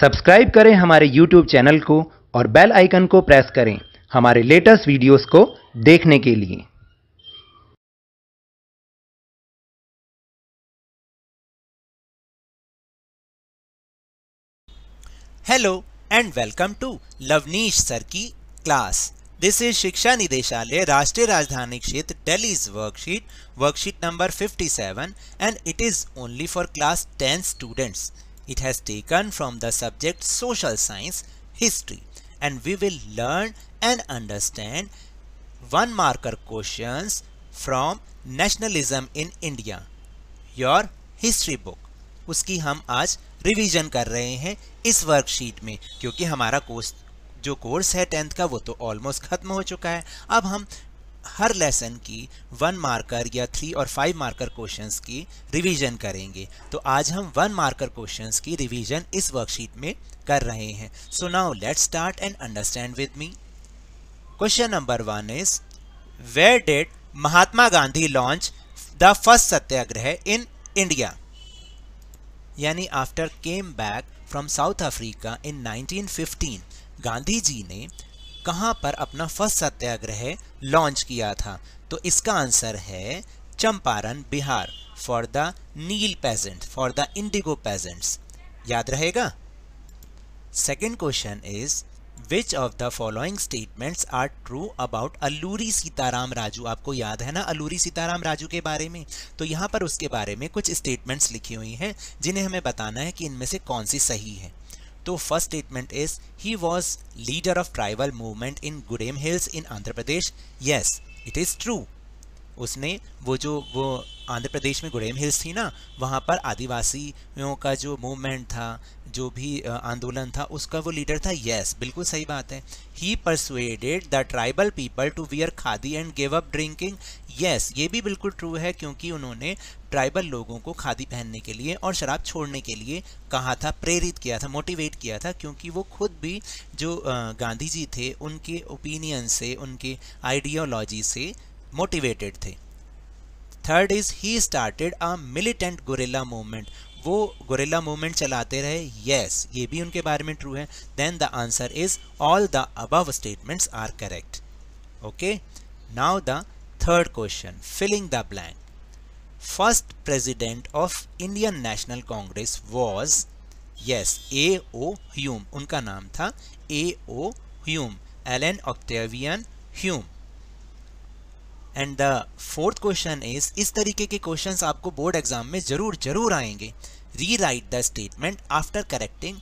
Subscribe करें हमारे YouTube channel को और बेल आइकन को प्रेस करें हमारे लेटेस्ट वीडियोस को देखने के लिए hello and welcome to Lavneesh sir की class this is Shiksha Nideshalaya Rashtriya Rajdhani Kshetra Delhi's worksheet worksheet number 57 and it is only for class 10 students it has taken from the subject social science history and we will learn and understand one marker questions from nationalism in India your history book उसकी हम आज revision कर रहे हैं इस worksheet में क्योंकि हमारा कोर्स जो कोर्स है टेंथ का वो तो ऑलमोस्ट ख़त्म हो चुका है अब हम हर लेसन की वन मार्कर या थ्री और फाइव मार्कर क्वेश्चंस की रिवीजन करेंगे तो आज हम वन मार्कर क्वेश्चंस की रिवीजन इस वर्कशीट में कर रहे हैं so now let start and understand with me question number one is where did Mahatma Gandhi launch the first satyagraha in India यानी after came back from South Africa in 1915 Gandhi ji ने कहाँ पर अपना फर्स्ट सत्याग्रह लॉन्च किया था तो इसका आंसर है Champaran Bihar for the neel peasant for the indigo peasants याद रहेगा second question is which of the following statements are true about Alluri Sitarama Raju आपको याद है ना अल्लूरी सीताराम राजू के बारे में तो यहाँ पर उसके बारे में कुछ स्टेटमेंट्स लिखी हुई हैं जिन्हें हमें बताना है कि इनमें से कौन सी सही है तो first statement is he was leader of tribal movement in Gudem hills in Andhra Pradesh yes it is true उसने वो जो वो आंध्र प्रदेश में गुड़ेम हिल्स थी ना वहाँ पर आदिवासियों का जो मूवमेंट था जो भी आंदोलन था उसका वो लीडर था यस बिल्कुल सही बात है he persuaded the tribal people to wear khadi and give up drinking yes ये भी बिल्कुल ट्रू है क्योंकि उन्होंने ट्राइबल लोगों को खादी पहनने के लिए और शराब छोड़ने के लिए कहा था प्रेरित किया था मोटिवेट किया था क्योंकि वो खुद भी जो गांधी जी थे उनके ओपिनियन से उनके आइडियोलॉजी से मोटिवेटेड थे third is he started a militant guerrilla movement वो गोरेला मूवमेंट चलाते रहे यस yes, ये भी उनके बारे में ट्रू है then the answer is all the above statements are correct okay now the third question filling the blank first president of Indian National Congress was yes A O Hume उनका नाम था A O Hume Allan Octavian Hume and the fourth question is इस तरीके के questions आपको board exam में ज़रूर ज़रूर आएंगे rewrite the statement after correcting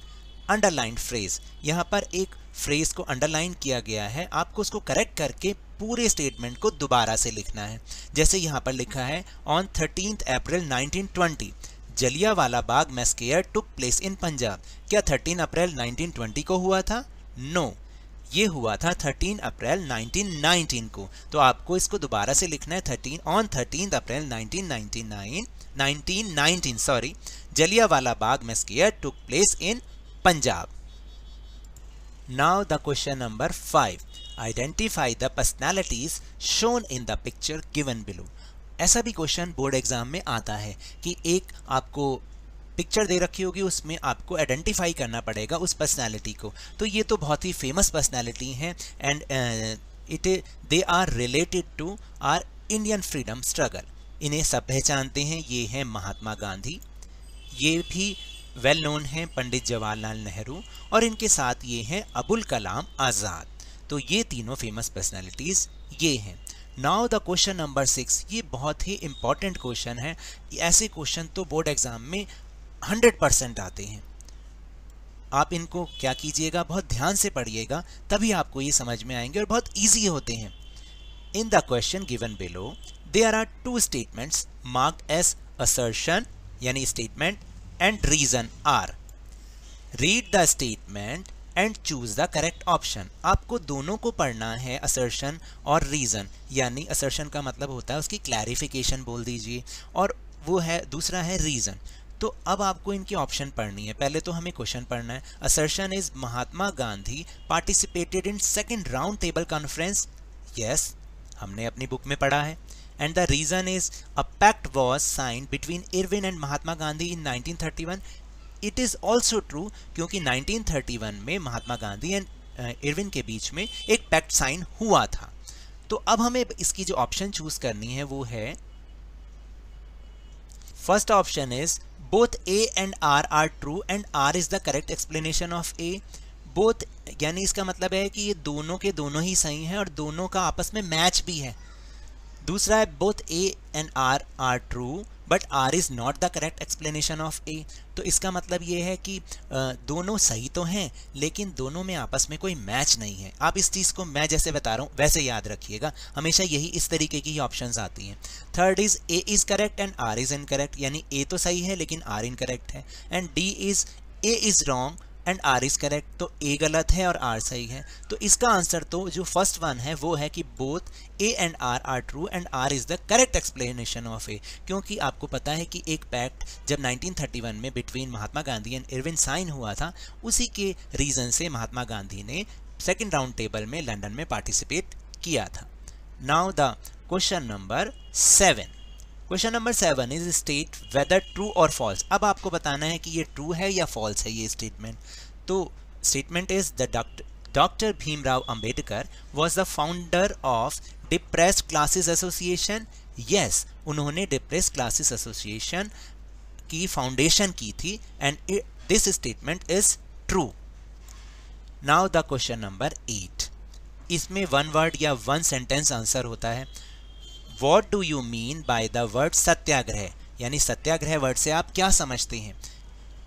underline phrase यहाँ पर एक फ्रेज को अंडरलाइन किया गया है आपको उसको करेक्ट करके पूरे स्टेटमेंट को दोबारा से लिखना है जैसे यहाँ पर लिखा है on thirteen April 1920 Jallianwala Bagh massacre took place in Punjab क्या 13 अप्रैल 1920 को हुआ था नो ये हुआ था 13 अप्रैल 1919 को तो आपको इसको दोबारा से लिखना है 13 on 13 April 1999 1919 sorry Jallianwala Bagh massacre took place in Punjab now the question number five identify the personalities shown in the picture given below ऐसा भी क्वेश्चन बोर्ड एग्जाम में आता है कि एक आपको पिक्चर दे रखी होगी उसमें आपको आइडेंटिफाई करना पड़ेगा उस पर्सनैलिटी को तो ये तो बहुत ही फेमस पर्सनैलिटी हैं and it they are related to our Indian freedom struggle इन्हें सब पहचानते हैं ये हैं महात्मा गांधी ये भी वेल नोन हैं पंडित जवाहरलाल नेहरू और इनके साथ ये हैं अबुल कलाम आज़ाद तो ये तीनों फेमस पर्सनैलिटीज़ ये हैं now the question number six ये बहुत ही इंपॉर्टेंट क्वेश्चन है ऐसे क्वेश्चन तो बोर्ड एग्ज़ाम में हंड्रेड परसेंट आते हैं आप इनको क्या कीजिएगा बहुत ध्यान से पढ़िएगा तभी आपको ये समझ में आएंगे और बहुत ईजी होते हैं in the question given below there are two statements mark as assertion यानी statement and reason R read the statement and choose the correct option आपको दोनों को पढ़ना है असर्शन और रीज़न यानी असर्शन का मतलब होता है उसकी क्लैरिफिकेशन बोल दीजिए और वो है दूसरा है रीज़न तो अब आपको इनकी ऑप्शन पढ़नी है पहले तो हमें क्वेश्चन पढ़ना है assertion is Mahatma Gandhi participated in second round table conference yes हमने अपनी बुक में पढ़ा है and the reason is a pact was signed between Irwin and Mahatma Gandhi in 1931. It is also true क्योंकि 1931 में Mahatma Gandhi and Irwin uh, के बीच में एक पैक्ट साइन हुआ था तो अब हमें इसकी जो ऑप्शन चूज करनी है वो है first option is both A and R are true and R is the correct explanation of A both यानी इसका मतलब है कि ये दोनों के दोनों ही सही हैं और दोनों का आपस में मैच भी है दूसरा है both A and R are true but R is not the correct explanation of A तो इसका मतलब ये है कि दोनों सही तो हैं लेकिन दोनों में आपस में कोई मैच नहीं है आप इस चीज़ को मैं जैसे बता रहा हूँ वैसे याद रखिएगा हमेशा यही इस तरीके की ही ऑप्शन आती हैं third is A is correct and R is incorrect यानी ए तो सही है लेकिन आर इनकरेक्ट है and D is A is wrong and R is correct तो ए गलत है और आर सही है तो इसका आंसर तो जो फर्स्ट वन है वो है कि both A and R are true and R is the correct explanation of A क्योंकि आपको पता है कि एक पैक्ट जब 1931 में between Mahatma Gandhi and Irwin sign हुआ था उसी के रीज़न से महात्मा गांधी ने सेकेंड राउंड टेबल में लंडन में पार्टिसिपेट किया था now the question number seven question number seven is state whether true और फॉल्स अब आपको बताना है कि ये ट्रू है या फॉल्स है ये स्टेटमेंट तो statement is the doctor Bhimrao Ambedkar Ambedkar the founder of depress Depressed association yes उन्होंने डिप्रेस क्लासेस एसोसिएशन की फाउंडेशन की थी and this statement is true now the question number eight इसमें वन वर्ड या वन सेंटेंस आंसर होता है what do you mean by the word satyagraha यानी satyagraha word से आप क्या समझते हैं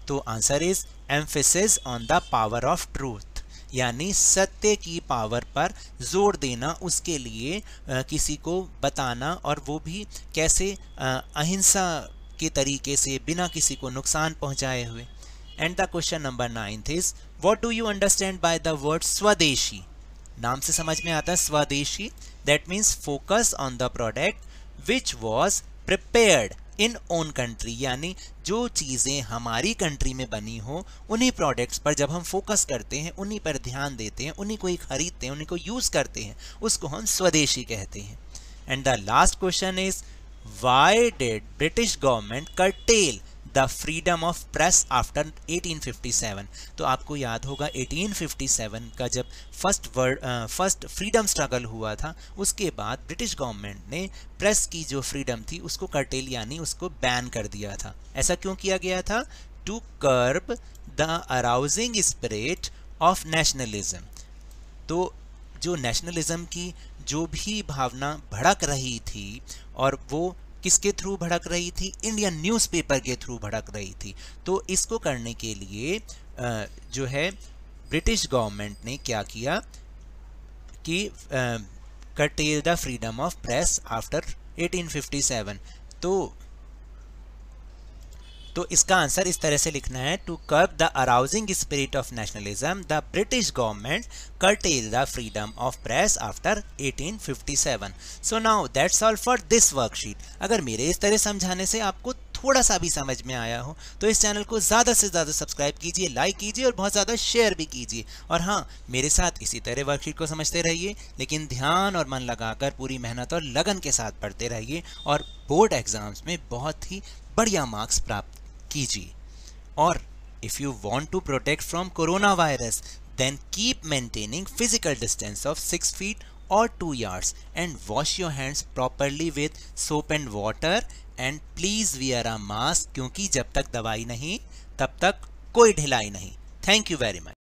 तो answer is emphasis on the power of truth यानी सत्य की पावर पर जोर देना उसके लिए आ, किसी को बताना और वो भी कैसे अहिंसा के तरीके से बिना किसी को नुकसान पहुंचाए हुए and the question number ninth is what do you understand by the word swadeshi नाम से समझ में आता है swadeshi that means focus on the product which was prepared in own country यानी जो चीज़ें हमारी कंट्री में बनी हो उन्हीं प्रोडक्ट्स पर जब हम फोकस करते हैं उन्हीं पर ध्यान देते हैं उन्हीं को ही खरीदते हैं उन्हीं को यूज़ करते हैं उसको हम स्वदेशी कहते हैं and the last question is why did British government curtail the freedom of press after 1857 तो आपको याद होगा 1857 का जब first world first freedom struggle हुआ था उसके बाद ब्रिटिश गवर्नमेंट ने प्रेस की जो फ्रीडम थी उसको कर्टेल यानी उसको बैन कर दिया था ऐसा क्यों किया गया था to curb the arousing spirit of nationalism तो जो नेशनलिज्म की जो भी भावना भड़क रही थी और वो किसके थ्रू भड़क रही थी इंडियन न्यूज़पेपर के थ्रू भड़क रही थी तो इसको करने के लिए जो है ब्रिटिश गवर्नमेंट ने क्या किया कि curtail the freedom of press after 1857 तो तो इसका आंसर इस तरह से लिखना है to curb the arousing spirit of nationalism the British government curtail the freedom of press after 1857. So now that's all for this worksheet अगर मेरे इस तरह समझाने से आपको थोड़ा सा भी समझ में आया हो तो इस चैनल को ज़्यादा से ज़्यादा सब्सक्राइब कीजिए लाइक कीजिए और बहुत ज़्यादा शेयर भी कीजिए और हाँ मेरे साथ इसी तरह वर्कशीट को समझते रहिए लेकिन ध्यान और मन लगाकर पूरी मेहनत और लगन के साथ पढ़ते रहिए और बोर्ड एग्ज़ाम्स में बहुत ही बढ़िया मार्क्स प्राप्त कीजिए और if you want to protect from corona virus then keep maintaining physical distance of six feet और two yards and wash your hands properly with soap and water and please wear our mask क्योंकि जब तक दवाई नहीं तब तक कोई ढिलाई नहीं थैंक यू वेरी मच